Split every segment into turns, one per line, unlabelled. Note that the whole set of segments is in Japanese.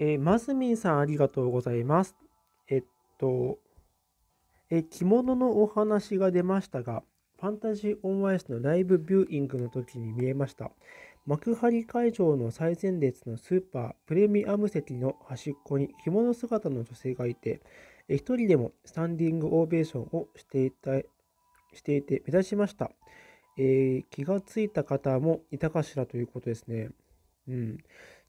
えー、マスミンさんありがとうございます。えっと、え着物のお話が出ましたが、ファンタジー・オン・アイスのライブビューイングの時に見えました。幕張会場の最前列のスーパープレミアム席の端っこに着物姿の女性がいて、一人でもスタンディングオベーションをしていたしていて目立ちました、えー、気がついた方もいたかしらということですね。うん。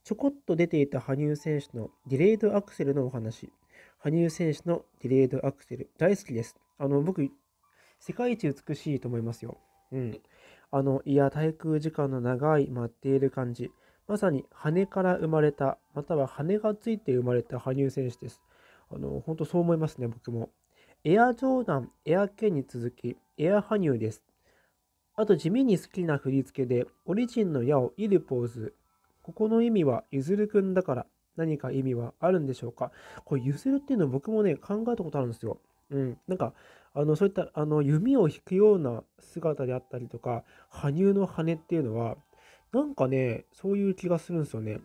ちょこっと出ていた羽生選手のディレイドアクセルのお話。羽生選手のディレイドアクセル、大好きです。あの、僕、世界一美しいと思いますよ。うん。あの、いや、滞空時間の長い待っている感じ。まさに羽から生まれた、または羽がついて生まれた羽生選手です。あの、本当そう思いますね、僕も。エアジョーダン、エアケンに続き、エア羽生です。あと地味に好きな振り付けで、オリジンの矢を射るポーズ、ここの意味はゆずるくんだから何か意味はあるんでしょうかこれゆずるっていうの僕もね考えたことあるんですよ。うん、なんかあのそういったあの弓を引くような姿であったりとか羽生の羽っていうのはなんかねそういう気がするんですよね。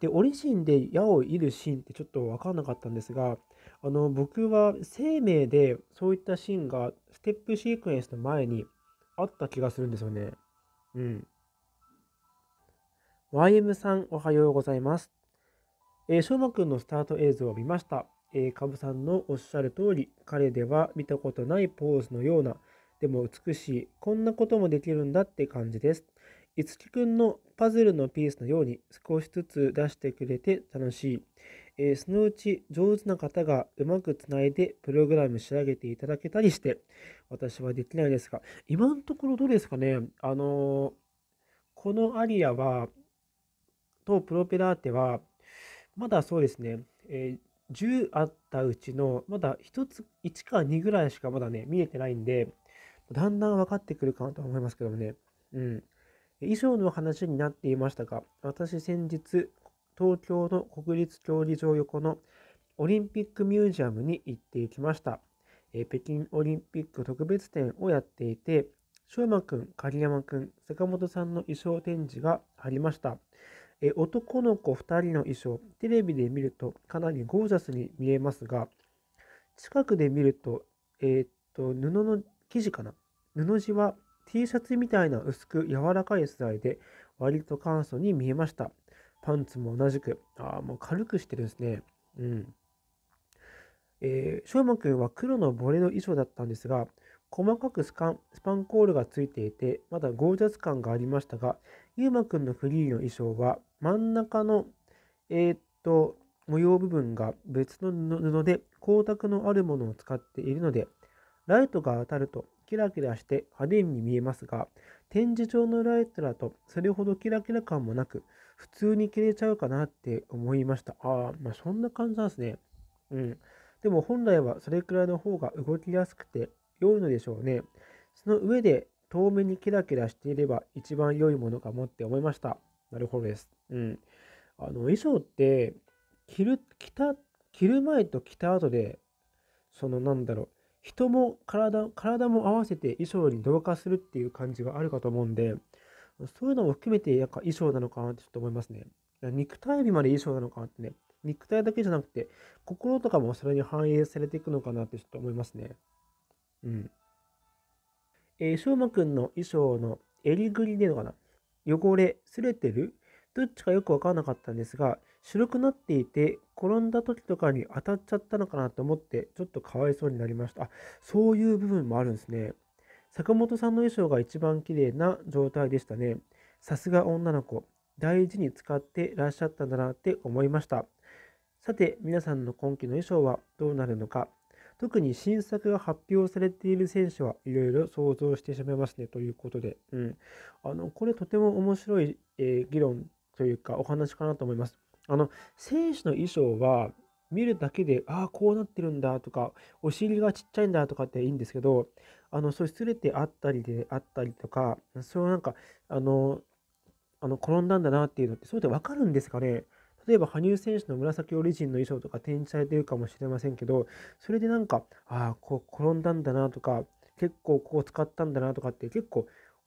でオリジンで矢を射るシーンってちょっと分かんなかったんですがあの僕は生命でそういったシーンがステップシークエンスの前にあった気がするんですよね。うん。YM さん、おはようございます。えー、しょうまくんのスタート映像を見ました。えー、かぶさんのおっしゃる通り、彼では見たことないポーズのような、でも美しい、こんなこともできるんだって感じです。いつきくんのパズルのピースのように少しずつ出してくれて楽しい。えー、そのうち上手な方がうまくつないでプログラム仕上げていただけたりして、私はできないですが、今のところどうですかねあのー、このアリアは、とプロペラーテは、まだそうですね、えー、10あったうちの、まだ1つ、1か2ぐらいしかまだね、見えてないんで、だんだん分かってくるかなと思いますけどもね。うん。以上の話になっていましたが、私先日、東京の国立競技場横のオリンピックミュージアムに行ってきました。えー、北京オリンピック特別展をやっていて、翔馬くん、鍵山くん、坂本さんの衣装展示がありました。え男の子2人の衣装、テレビで見るとかなりゴージャスに見えますが、近くで見ると、えー、っと、布の生地かな布地は T シャツみたいな薄く柔らかい素材で、割と簡素に見えました。パンツも同じく、ああ、もう軽くしてるんですね。うん。えー、しょうまくんは黒のボレの衣装だったんですが、細かくスンスパンコールがついていて、まだゴージャス感がありましたが、ゆうまくんのフリーの衣装は、真ん中の、えー、っと、模様部分が別の布で光沢のあるものを使っているので、ライトが当たるとキラキラして派手に見えますが、展示場のライトだとそれほどキラキラ感もなく、普通に切れちゃうかなって思いました。ああ、まあそんな感じなんですね。うん。でも本来はそれくらいの方が動きやすくて良いのでしょうね。その上で遠目にキラキラしていれば一番良いものかもって思いました。なるほどです。うん。あの、衣装って、着る、着た、着る前と着た後で、そのなんだろう、人も体、体も合わせて衣装に同化するっていう感じがあるかと思うんで、そういうのも含めて、やっぱ衣装なのかなってちょっと思いますね。肉体美まで衣装なのかなってね。肉体だけじゃなくて、心とかもそれに反映されていくのかなってちょっと思いますね。うん。えー、しょうまくんの衣装の襟ぐりでのかな汚れ、擦れてるどっちかよくわからなかったんですが、白くなっていて、転んだ時とかに当たっちゃったのかなと思って、ちょっとかわいそうになりました。あ、そういう部分もあるんですね。坂本さんの衣装が一番綺麗な状態でしたね。さすが女の子。大事に使ってらっしゃったんだなって思いました。さて、皆さんの今季の衣装はどうなるのか。特に新作が発表されている選手はいろいろ想像してしまいますねということで、うん、あのこれとても面白い、えー、議論というかお話かなと思います。あの選手の衣装は見るだけで、ああ、こうなってるんだとか、お尻がちっちゃいんだとかっていいんですけど、あの、それすれてあったりであったりとか、そうなんか、あの、あの転んだんだなっていうのって、そうやってわかるんですかね例えば羽生選手の紫オリジンの衣装とか展示されてるかもしれませんけど、それでなんか、ああ、こう転んだんだなとか、結構こう使ったんだなとかって結構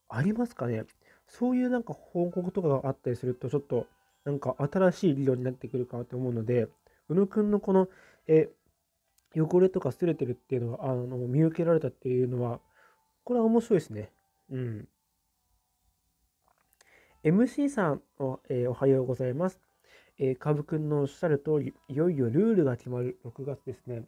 ありますかねそういうなんか報告とかがあったりすると、ちょっとなんか新しい理論になってくるかなと思うので、宇野くんのこの、え、汚れとか擦れてるっていうのが、あの、見受けられたっていうのは、これは面白いですね。うん。MC さんえー、おはようございます。えー、株くんのおっしゃる通り、いよいよルールが決まる6月ですね。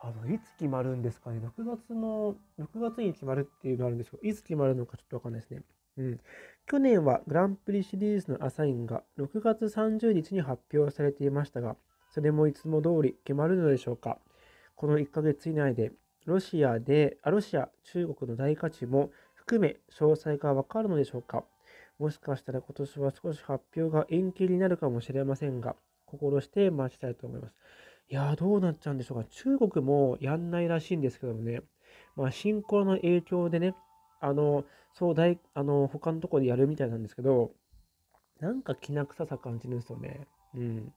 あの、いつ決まるんですかね。6月の、6月に決まるっていうのがあるんですけど、いつ決まるのかちょっとわかんないですね。うん。去年はグランプリシリーズのアサインが6月30日に発表されていましたが、それもいつも通り決まるのでしょうか。この1ヶ月以内で、ロシアで、あロシア、中国の大価値も含め詳細がわかるのでしょうか。もしかしたら今年は少し発表が延期になるかもしれませんが、心して待ちたいと思います。いやー、どうなっちゃうんでしょうか。中国もやんないらしいんですけどもね、まあ、新コの影響でね、あの、そう大、あの、他のとこでやるみたいなんですけど、なんかきな臭さ感じるんですよね。うん。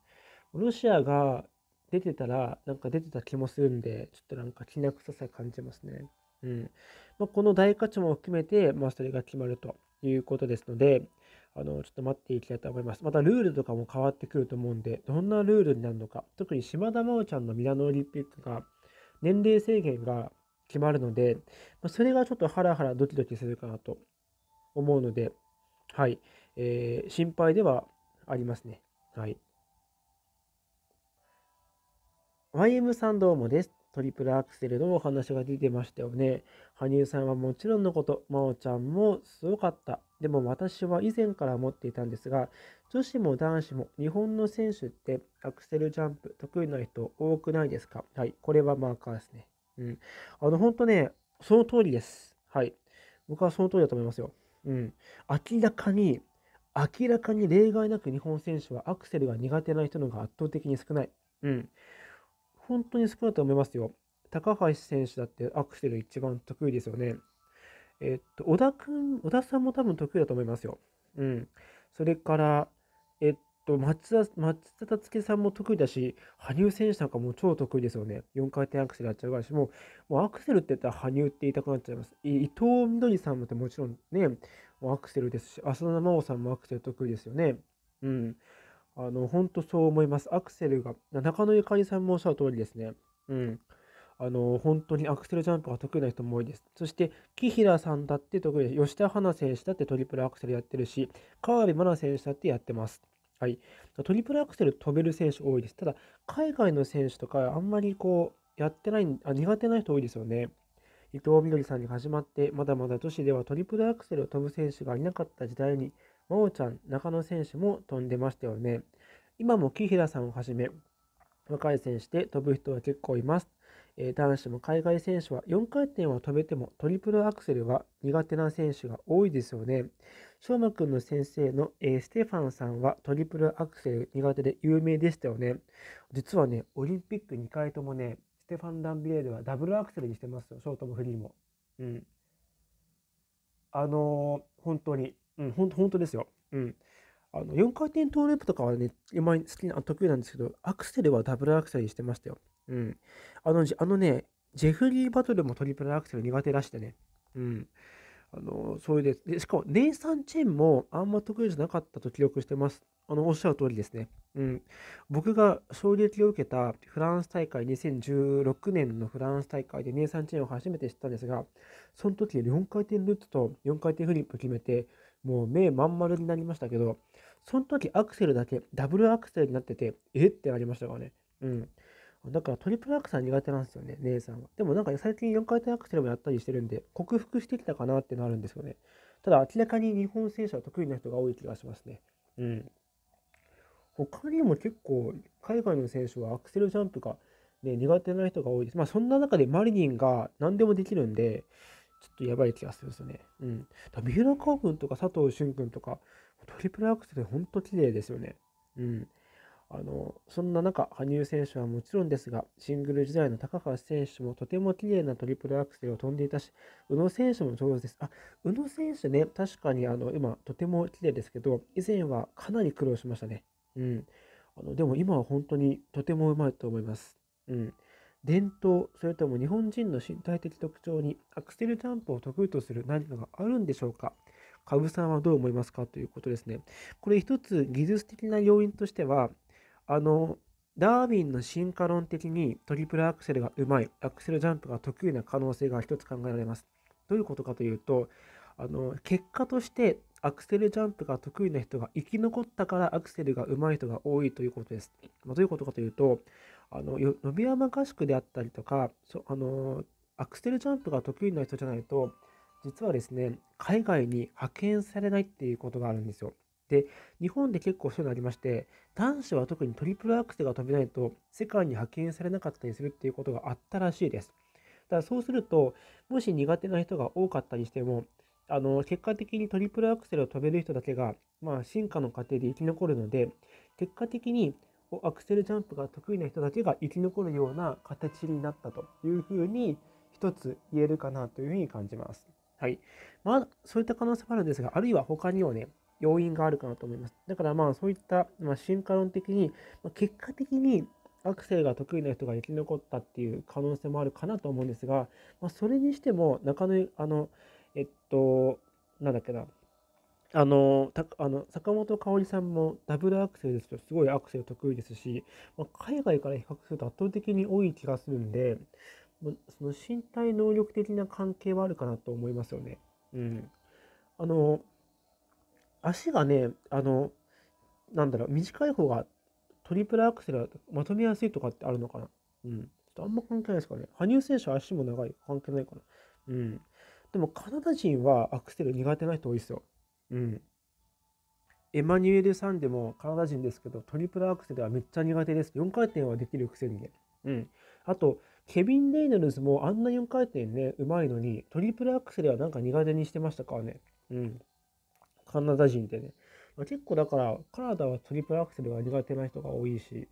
ロシアが出てたら、なんか出てた気もするんで、ちょっとなんかきな臭さ感じますね。うん。まあ、この大価値も含めて、まあ、それが決まると。いうことですので、あの、ちょっと待っていきたいと思います。またルールとかも変わってくると思うんで、どんなルールになるのか、特に島田真央ちゃんのミラノオリンピックが、年齢制限が決まるので、まそれがちょっとハラハラドキドキするかなと思うので、はい、えー、心配ではありますね。はい。YM さんどうもです。トリプルアクセルのお話が出てましたよね。羽生さんはもちろんのこと、真央ちゃんもすごかった。でも私は以前から思っていたんですが、女子も男子も日本の選手ってアクセルジャンプ得意な人多くないですかはい、これはマーカーですね。うん。あの、本当ね、その通りです。はい。僕はその通りだと思いますよ。うん。明らかに、明らかに例外なく日本選手はアクセルが苦手な人のが圧倒的に少ない。うん。本当に少ないと思いますよ。高橋選手だってアクセル一番得意ですよね。えっと、小田くん、小田さんも多分得意だと思いますよ。うん。それから、えっと、松田、松田達樹さんも得意だし、羽生選手なんかも超得意ですよね。4回転アクセルやっちゃうからし、もう、もうアクセルって言ったら羽生って言いたくなっちゃいます。伊藤みどりさんもってもちろんね、もうアクセルですし、浅田真央さんもアクセル得意ですよね。うん。あの、本当そう思います。アクセルが、中野ゆかりさんもおっしゃる通りですね。うん。あの、本当にアクセルジャンプが得意な人も多いです。そして、紀平さんだって得意です。吉田花選手だってトリプルアクセルやってるし、川辺愛菜選手だってやってます。はい。トリプルアクセル飛べる選手多いです。ただ、海外の選手とか、あんまりこう、やってない、あ苦手な人多いですよね。伊藤みどりさんに始まって、まだまだ女子ではトリプルアクセルを飛ぶ選手がいなかった時代に、真央ちゃん、中野選手も飛んでましたよね。今も木平さんをはじめ、若い選手で飛ぶ人は結構います。えー、男子も海外選手は4回転は飛べてもトリプルアクセルは苦手な選手が多いですよね。翔馬くんの先生の、えー、ステファンさんはトリプルアクセル苦手で有名でしたよね。実はね、オリンピック2回ともね、ステファン・ダンビエールはダブルアクセルにしてますよ、ショートもフリーも。うん。あのー、本当に。うん、ほんと、本当ですよ。うん。あの、4回転トーループとかはね、今好きな、得意なんですけど、アクセルはダブルアクセルにしてましたよ。うん。あの、あのね、ジェフリー・バトルもトリプルアクセル苦手らしてね。うん。あの、そういうです。で、しかも、ネイサン・チェンもあんま得意じゃなかったと記憶してます。あのおっしゃる通りですね。うん、僕が衝撃を受けたフランス大会2016年のフランス大会でネイサン・チェンを初めて知ったんですが、その時4回転ルッツと4回転フリップ決めて、もう目まん丸になりましたけど、その時アクセルだけダブルアクセルになってて、えってなりましたからね。うん。だからトリプルアクセル苦手なんですよね、姉さんは。でもなんか最近4回転アクセルもやったりしてるんで、克服してきたかなってなるんですよね。ただ明らかに日本選手は得意な人が多い気がしますね。うん。他にも結構、海外の選手はアクセルジャンプが、ね、苦手な人が多いです。まあ、そんな中でマリニンが何でもできるんで、ちょっとやばい気がするんですよね。うん。だ三浦航君とか佐藤俊君とか、トリプルアクセルほんと綺麗ですよね。うん。あの、そんな中、羽生選手はもちろんですが、シングル時代の高橋選手もとても綺麗なトリプルアクセルを飛んでいたし、宇野選手も上手です。あ、宇野選手ね、確かにあの、今とても綺麗ですけど、以前はかなり苦労しましたね。うん、あのでも今は本当にとてもうまいと思います。うん、伝統、それとも日本人の身体的特徴にアクセルジャンプを得意とする何かがあるんでしょうかカブさんはどう思いますかということですね。これ一つ技術的な要因としては、あの、ダーウィンの進化論的にトリプルアクセルがうまい、アクセルジャンプが得意な可能性が一つ考えられます。どういうことかというと、あの結果としてアクセルジャンプが得意な人が生き残ったからアクセルが上手い人が多いということです。まあ、どういうことかというと、あの伸びやま合宿であったりとか、あのアクセルジャンプが得意な人じゃないと、実はですね、海外に派遣されないっていうことがあるんですよ。で、日本で結構そういうのありまして、男子は特にトリプルアクセルが飛べないと、世界に派遣されなかったりするっていうことがあったらしいです。だからそうすると、もし苦手な人が多かったりしても、あの、結果的にトリプルアクセルを飛べる人だけが、まあ、進化の過程で生き残るので、結果的にアクセルジャンプが得意な人だけが生き残るような形になったというふうに、一つ言えるかなというふうに感じます。はい。まあ、そういった可能性もあるんですが、あるいは他にもね、要因があるかなと思います。だからまあ、そういった、まあ、進化論的に、まあ、結果的にアクセルが得意な人が生き残ったっていう可能性もあるかなと思うんですが、まあ、それにしても、中野、あの、えっと、なんだっけな、あの、たあの坂本香織さんもダブルアクセルですと、すごいアクセル得意ですし、まあ、海外から比較すると圧倒的に多い気がするんで、まその身体能力的な関係はあるかなと思いますよね。うん。あの、足がね、あの、なんだろう、短い方がトリプルアクセルまとめやすいとかってあるのかなうん。ちょっとあんま関係ないですかね。羽生選手は足も長い。関係ないかな。うん。でもカナダ人はアクセル苦手な人多いですよ。うん。エマニュエルさんでもカナダ人ですけど、トリプルアクセルはめっちゃ苦手です。4回転はできるくせにね。うん。あと、ケビン・レイノルズもあんな4回転ね、うまいのに、トリプルアクセルはなんか苦手にしてましたからね。うん。カナダ人ってね。ま結構だから、カナダはトリプルアクセルが苦手な人が多いし、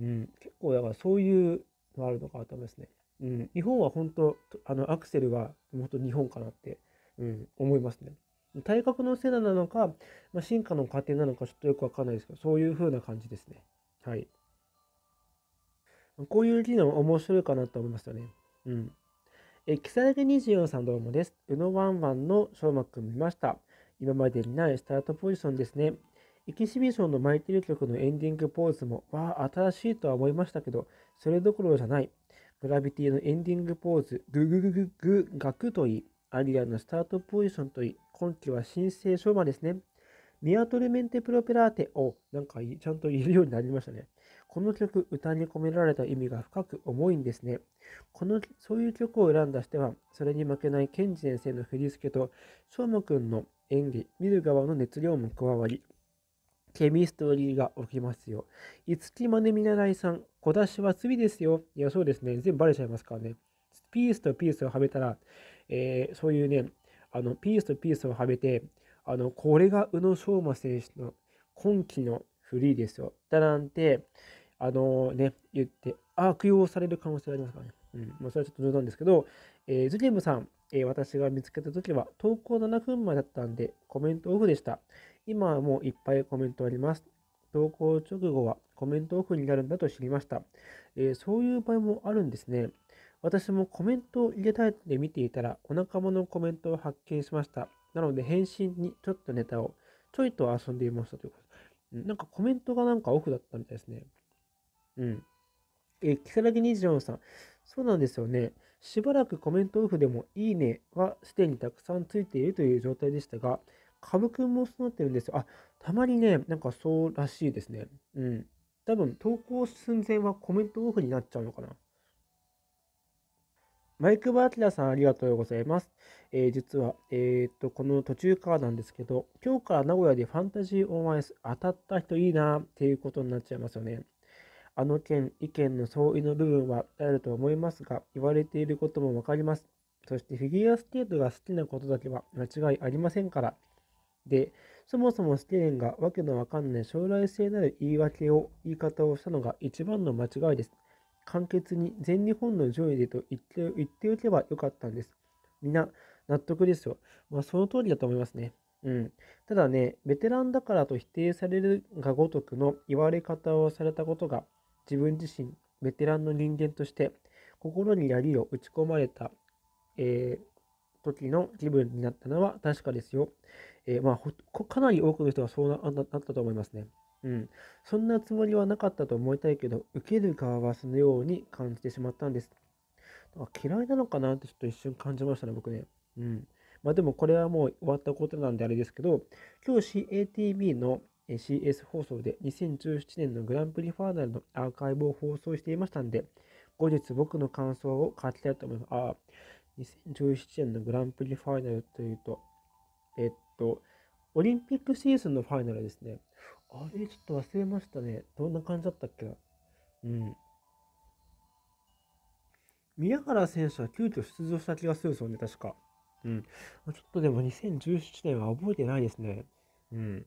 うん。結構だからそういうのあるのかなと思いますね。うん、日本は本当あのアクセルがんと日本かなって、うん、思いますね。体格のせいなのか、まあ、進化の過程なのかちょっとよくわかんないですけど、そういう風な感じですね。はい。こういう技能面白いかなと思いますよね。うん。え、サラゲ24さんどうもです。うのワンワンの翔マくん見ました。今までにないスタートポジションですね。エキシビションのマイティル曲のエンディングポーズも、わあ、新しいとは思いましたけど、それどころじゃない。グラビティのエンディングポーズ、グググググガクといい、アリアのスタートポジションといい、今季は新生昭和ですね。ミアトルメンテプロペラーテを、なんかちゃんと言えるようになりましたね。この曲、歌に込められた意味が深く重いんですね。この、そういう曲を選んだ人は、それに負けないケンジ先生の振り付けと、ショウもくんの演技、見る側の熱量も加わり、ケミストリーが起きますよ。いつきまねみならいさん、小出しは罪ですよ。いや、そうですね。全部バレちゃいますからね。ピースとピースをはめたら、えー、そういうね、あの、ピースとピースをはめて、あの、これが宇野昌磨選手の今季のフリーですよ。だなんて、あのー、ね、言って、悪用される可能性がありますからね。うん。まあ、それはちょっと冗談ですけど、えー、ズゲムさん、えー、私が見つけた時は、投稿7分前だったんで、コメントオフでした。今はもういっぱいコメントあります。投稿直後は、コメントオフになるんだと知りました。えー、そういう場合もあるんですね。私もコメントを入れたいって見ていたら、お仲間のコメントを発見しました。なので、返信にちょっとネタを、ちょいと遊んでいましたということ。なんかコメントがなんかオフだったみたいですね。うん。えー、木更木24さん。そうなんですよね。しばらくコメントオフでもいいねはすでにたくさんついているという状態でしたが、株くんもそうなってるんですよ。あ、たまにね、なんかそうらしいですね。うん。多分投稿寸前はコメントオフになっちゃうのかな。マイクバーキラさんありがとうございます。えー、実は、えー、っと、この途中からなんですけど、今日から名古屋でファンタジーオンアイス当たった人いいなっていうことになっちゃいますよね。あの件、意見の相違の部分はあると思いますが、言われていることもわかります。そしてフィギュアスケートが好きなことだけは間違いありませんから、で、そもそもスケレンがわけのわかんない将来性なる言い訳を、言い方をしたのが一番の間違いです。簡潔に全日本の上位でと言って言っておけばよかったんです。みんな納得ですよ。まあ、その通りだと思いますね。うん。ただね、ベテランだからと否定されるがごとくの言われ方をされたことが、自分自身、ベテランの人間として、心に槍を打ち込まれた、えー、時の気分になったのは確かですよ。えー、まあ、かなり多くの人がそうなったと思いますね。うん。そんなつもりはなかったと思いたいけど、受ける側はそのように感じてしまったんです。あ嫌いなのかなってちょっと一瞬感じましたね、僕ね。うん。まあでもこれはもう終わったことなんであれですけど、今日 c a t b の CS 放送で2017年のグランプリファーナルのアーカイブを放送していましたんで、後日僕の感想を書きたいと思います。ああ、2017年のグランプリファイナルというと、えっと、オリンピックシーズンのファイナルですね。あれ、ちょっと忘れましたね。どんな感じだったっけな。うん。宮原選手は急遽出場した気がするんですよね、確か。うん。ちょっとでも2017年は覚えてないですね。うん。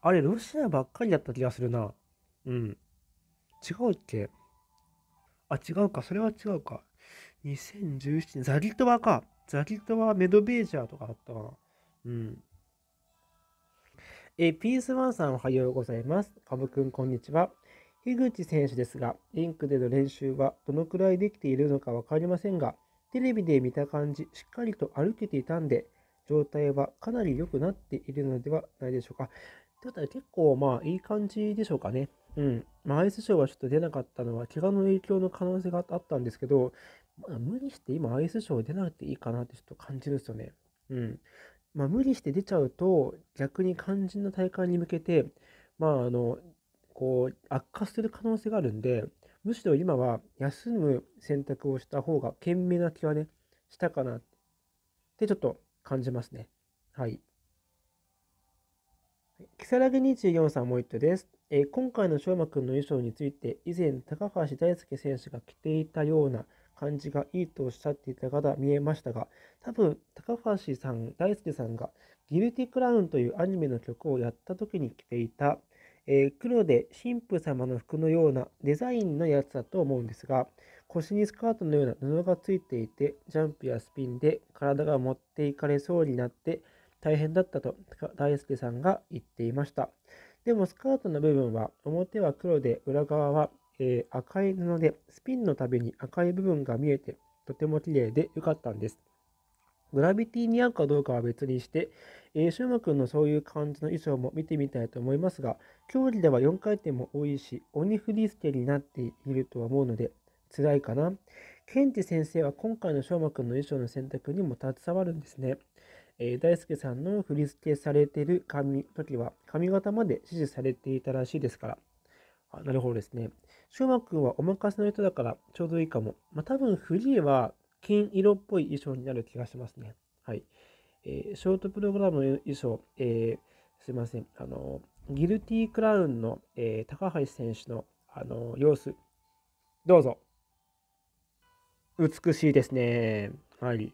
あれ、ロシアばっかりだった気がするな。うん。違うっけあ、違うか。それは違うか。2017年、ザギトバか。ザギトはメドベージャーとかあったな。うん。え、ピースワンさんおはようございます。カブくんこんにちは。樋口選手ですが、リンクでの練習はどのくらいできているのかわかりませんが、テレビで見た感じ、しっかりと歩けていたんで、状態はかなり良くなっているのではないでしょうか。ただ結構まあいい感じでしょうかね。うん。まあ、アイスショーはちょっと出なかったのは、怪我の影響の可能性があったんですけど、まあ、無理して今アイスショー出なくていいかなってちょっと感じるんですよね。うん。まあ、無理して出ちゃうと、逆に肝心の大会に向けて、まあ、あの、こう、悪化する可能性があるんで、むしろ今は休む選択をした方が、賢明な気はね、したかなってちょっと感じますね。はい。木更木24さんもう一手です。えー、今回の翔馬くんの衣装について、以前高橋大輔選手が着ていたような感じがいいとおっしゃっていた方見えましたが、多分、高橋さん、大輔さんが、ギルティクラウンというアニメの曲をやった時に着ていた、えー、黒で神父様の服のようなデザインのやつだと思うんですが、腰にスカートのような布がついていて、ジャンプやスピンで体が持っていかれそうになって大変だったと大輔さんが言っていました。でもスカートの部分は表は黒で裏側はえー、赤い布でスピンのたびに赤い部分が見えてとても綺麗で良かったんです。グラビティに合うかどうかは別にして、えー、シューマくんのそういう感じの衣装も見てみたいと思いますが、競技では4回転も多いし、鬼振り付けになっているとは思うので、辛いかな。ケンチ先生は今回のしょうまくんの衣装の選択にも携わるんですね。えー、大輔さんの振り付けされてる髪時は髪型まで指示されていたらしいですから。あなるほどですね。シューマ君はお任せの人だからちょうどいいかも。まあ、多分フリーは金色っぽい衣装になる気がしますね。はい。えー、ショートプログラムの衣装、えー、すいません。あの、ギルティークラウンの、えー、高橋選手の、あの様子、どうぞ。美しいですね。はい。い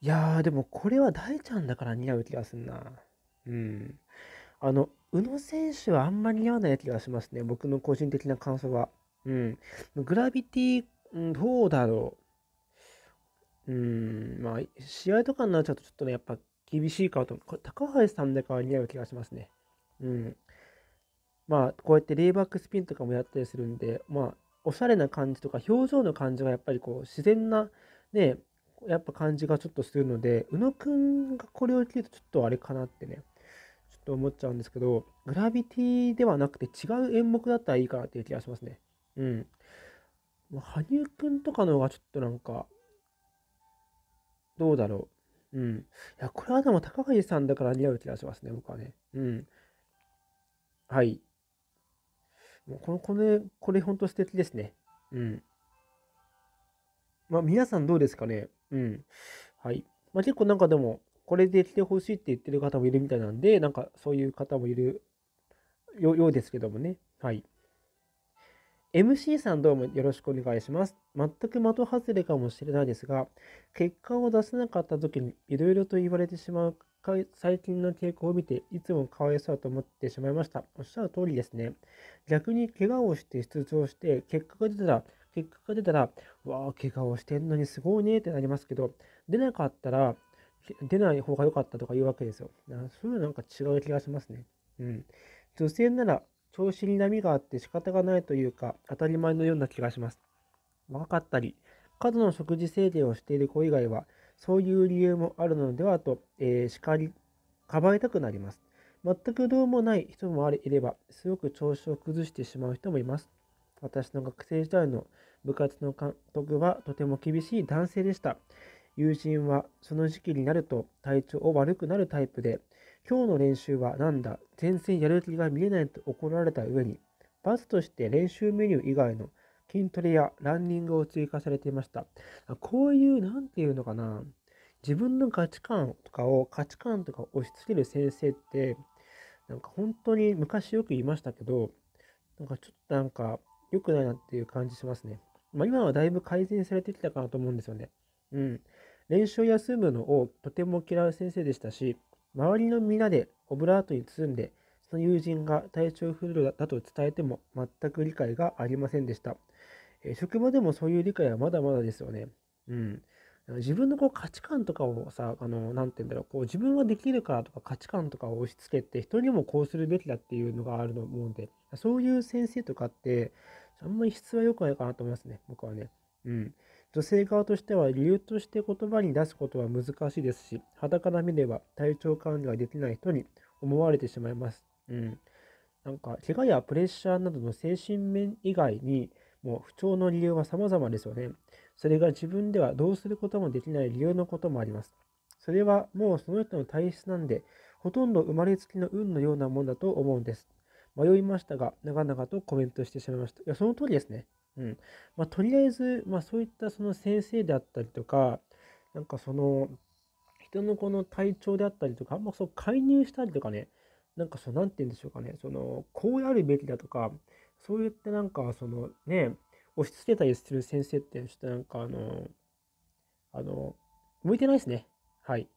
やー、でもこれは大ちゃんだから似合う気がすんな。うん。あの、宇野選手はあんまり似合わない気がしますね。僕の個人的な感想は。うん。グラビティ、どうだろう。うん、まあ、試合とかになっちゃうとちょっとね、やっぱ厳しいかと。高橋さんだから似合う気がしますね。うん。まあ、こうやってレイバックスピンとかもやったりするんで、まあ、おしゃれな感じとか、表情の感じがやっぱりこう、自然な、ね、やっぱ感じがちょっとするので、宇野くんがこれを着るとちょっとあれかなってね。と思っちゃうんですけど、グラビティではなくて違う演目だったらいいかなっていう気がしますね。うん。ま羽生くんとかの方がちょっとなんか、どうだろう。うん。いや、これはでも高橋さんだから似合う気がしますね、僕はね。うん。はい。もうこの、これ、これほんと素敵ですね。うん。まあ、皆さんどうですかね。うん。はい。まあ、結構なんかでも、これで来てほしいって言ってる方もいるみたいなんで、なんかそういう方もいるようですけどもね。はい。MC さんどうもよろしくお願いします。全く的外れかもしれないですが、結果を出せなかった時にいろいろと言われてしまう最近の傾向を見て、いつもかわいそうだと思ってしまいました。おっしゃる通りですね。逆に怪我をして出場して、結果が出たら、結果が出たら、わあ、怪我をしてんのにすごいねってなりますけど、出なかったら、出ない方が良かったとか言うわけですよ。そういうのなんか違う気がしますね。うん。女性なら調子に波があって仕方がないというか当たり前のような気がします。若かったり、過度の食事制限をしている子以外は、そういう理由もあるのではと、えー、叱り、かばいたくなります。全くどうもない人もいれば、すごく調子を崩してしまう人もいます。私の学生時代の部活の監督はとても厳しい男性でした。友人はその時期になると体調を悪くなるタイプで、今日の練習はなんだ、全然やる気が見えないと怒られた上に、罰として練習メニュー以外の筋トレやランニングを追加されていました。こういう、なんていうのかな、自分の価値観とかを、価値観とか押し付ける先生って、なんか本当に昔よく言いましたけど、なんかちょっとなんか良くないなっていう感じしますね。まあ、今はだいぶ改善されてきたかなと思うんですよね。うん。練習を休むのをとても嫌う先生でしたし、周りの皆でオブラートに包んで、その友人が体調不良だと伝えても全く理解がありませんでした。え職場でもそういう理解はまだまだですよね。うん。自分のこう価値観とかをさ、あの、なて言うんだろう、こう自分はできるからとか価値観とかを押し付けて、人にもこうするべきだっていうのがあると思うんで、そういう先生とかって、あんまり質は良くないかなと思いますね、僕はね。うん。女性側としては理由として言葉に出すことは難しいですし、裸から見れば体調管理ができない人に思われてしまいます。うん。なんか、怪我やプレッシャーなどの精神面以外に、もう不調の理由は様々ですよね。それが自分ではどうすることもできない理由のこともあります。それはもうその人の体質なんで、ほとんど生まれつきの運のようなもんだと思うんです。迷いましたが、長々とコメントしてしまいました。いや、その通りですね。うんまあ、とりあえず、まあ、そういったその先生であったりとか、なんかその人のこの体調であったりとか、あんまそう介入したりとかね、なんかそう、なんて言うんでしょうかね、そのこうやるべきだとか、そういったなんかそのね、押し付けたりする先生って、ちょっとなんかあの、あの、向いてないですね。はい。